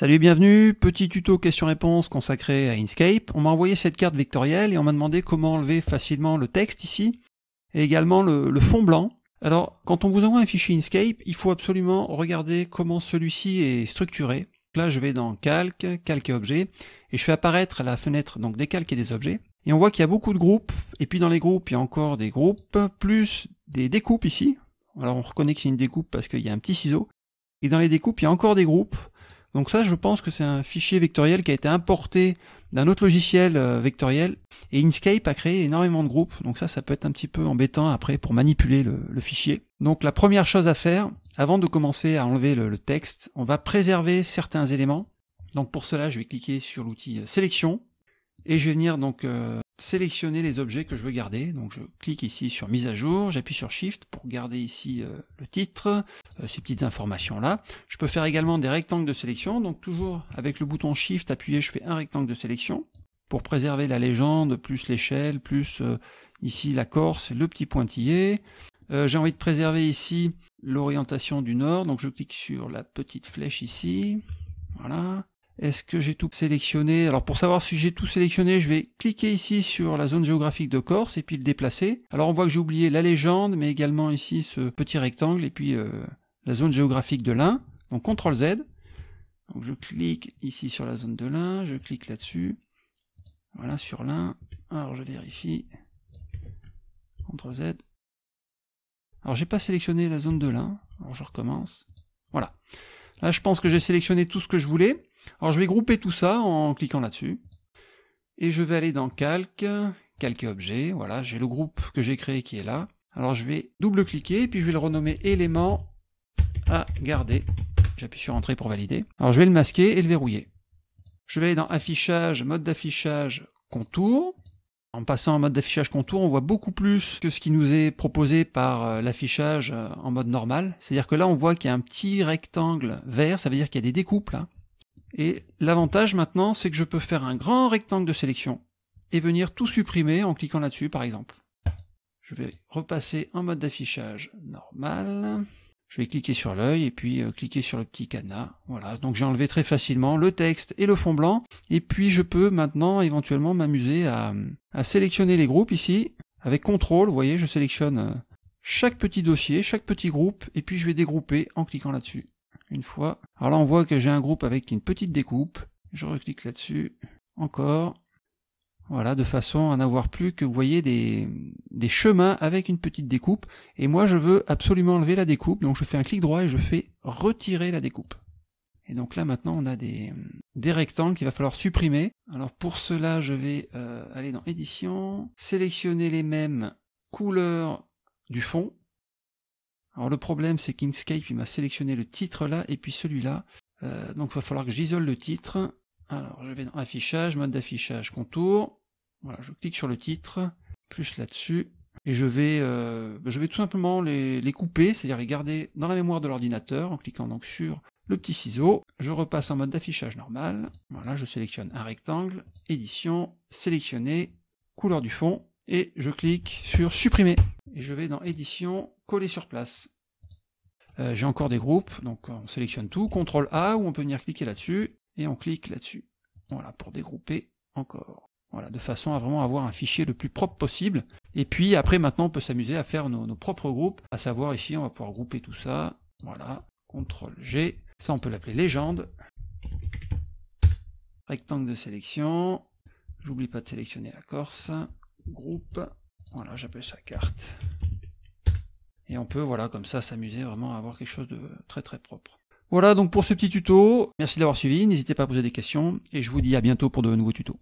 Salut et bienvenue, petit tuto question-réponse consacré à Inkscape. On m'a envoyé cette carte vectorielle et on m'a demandé comment enlever facilement le texte ici et également le, fond blanc. Alors quand on vous envoie un fichier Inkscape, il faut absolument regarder comment celui-ci est structuré. Là je vais dans Calque, Calque et Objet et je fais apparaître la fenêtre donc des calques et des objets. Et on voit qu'il y a beaucoup de groupes et puis dans les groupes il y a encore des groupes plus des découpes ici. Alors on reconnaît que c'est une découpe parce qu'il y a un petit ciseau. Et dans les découpes il y a encore des groupes donc ça, je pense que c'est un fichier vectoriel qui a été importé d'un autre logiciel euh, vectoriel. Et Inkscape a créé énormément de groupes. Donc ça, ça peut être un petit peu embêtant après pour manipuler le, fichier. Donc la première chose à faire, avant de commencer à enlever le, texte, on va préserver certains éléments. Donc pour cela, je vais cliquer sur l'outil euh, sélection. Et je vais venir donc euh, sélectionner les objets que je veux garder. Donc je clique ici sur mise à jour, j'appuie sur Shift pour garder ici le titre, euh, ces petites informations-là. Je peux faire également des rectangles de sélection, donc toujours avec le bouton Shift appuyé, je fais un rectangle de sélection pour préserver la légende, plus l'échelle, plus euh, ici la Corse, le petit pointillé. Euh, j'ai envie de préserver ici l'orientation du nord, donc je clique sur la petite flèche ici. Voilà. Est-ce que j'ai tout sélectionné Alors pour savoir si j'ai tout sélectionné, je vais cliquer ici sur la zone géographique de Corse et puis le déplacer. Alors on voit que j'ai oublié la légende, mais également ici ce petit rectangle et puis la zone géographique de l'un. Donc CTRL Z. Donc je clique ici sur la zone de l'un, je clique là-dessus. Voilà, sur l'un. Alors je vérifie. CTRL Z. Alors j'ai pas sélectionné la zone de l'un. Alors je recommence. Voilà. Là je pense que j'ai sélectionné tout ce que je voulais. Alors je vais grouper tout ça en cliquant là-dessus. Et je vais aller dans Calque, Calque objet. Voilà, j'ai le groupe que j'ai créé qui est là. Alors je vais double-cliquer, puis je vais le renommer élément à garder. J'appuie sur Entrée pour valider. Alors je vais le masquer et le verrouiller. Je vais aller dans Affichage, mode d'affichage, contour. En passant en mode d'affichage contour, on voit beaucoup plus que ce qui nous est proposé par euh, l'affichage euh, en mode normal. C'est-à-dire que là, on voit qu'il y a un petit rectangle vert, ça veut dire qu'il y a des découpes là. Et l'avantage maintenant, c'est que je peux faire un grand rectangle de sélection et venir tout supprimer en cliquant là-dessus par exemple. Je vais repasser en mode d'affichage normal. Je vais cliquer sur l'œil et puis euh, cliquer sur le petit cadenas. Voilà, donc j'ai enlevé très facilement le texte et le fond blanc. Et puis je peux maintenant éventuellement m'amuser à, à, sélectionner les groupes ici. Avec CTRL, vous voyez, je sélectionne euh, chaque petit dossier, chaque petit groupe, et puis je vais dégrouper en cliquant là-dessus. Une fois. Alors là, on voit que j'ai un groupe avec une petite découpe. Je reclique là-dessus. Encore. Voilà, de façon à n'avoir plus que, vous voyez, des, des chemins avec une petite découpe. Et moi, je veux absolument enlever la découpe, donc je fais un clic droit et je fais retirer la découpe. Et donc là, maintenant, on a des, des rectangles qu'il va falloir supprimer. Alors pour cela, je vais euh, aller dans Édition, sélectionner les mêmes couleurs du fond. Alors le problème, c'est qu'Inkscape, il m'a sélectionné le titre là et puis celui-là. Euh, donc il va falloir que j'isole le titre. Alors je vais dans Affichage, mode d'affichage, contour je clique sur le titre, plus là-dessus, et je vais, euh, tout simplement les, couper, c'est-à-dire les garder dans la mémoire de l'ordinateur en cliquant donc sur le petit ciseau. Je repasse en mode d'affichage normal. Voilà, je sélectionne un rectangle, édition, sélectionner, couleur du fond, et je clique sur supprimer. Et je vais dans édition, coller sur place. Euh, j'ai encore des groupes, donc on sélectionne tout, CTRL A, ou on peut venir cliquer là-dessus, et on clique là-dessus. Voilà, pour dégrouper encore. Voilà, de façon à vraiment avoir un fichier le plus propre possible. Et puis après, maintenant, on peut s'amuser à faire nos, propres groupes, à savoir ici, on va pouvoir grouper tout ça. Voilà, CTRL G. Ça, on peut l'appeler légende. Rectangle de sélection. J'oublie pas de sélectionner la Corse. Groupe. Voilà, j'appelle ça carte. Et on peut, voilà, comme ça, s'amuser vraiment à avoir quelque chose de très très propre. Voilà donc pour ce petit tuto. Merci d'avoir suivi. N'hésitez pas à poser des questions. Et je vous dis à bientôt pour de nouveaux tutos.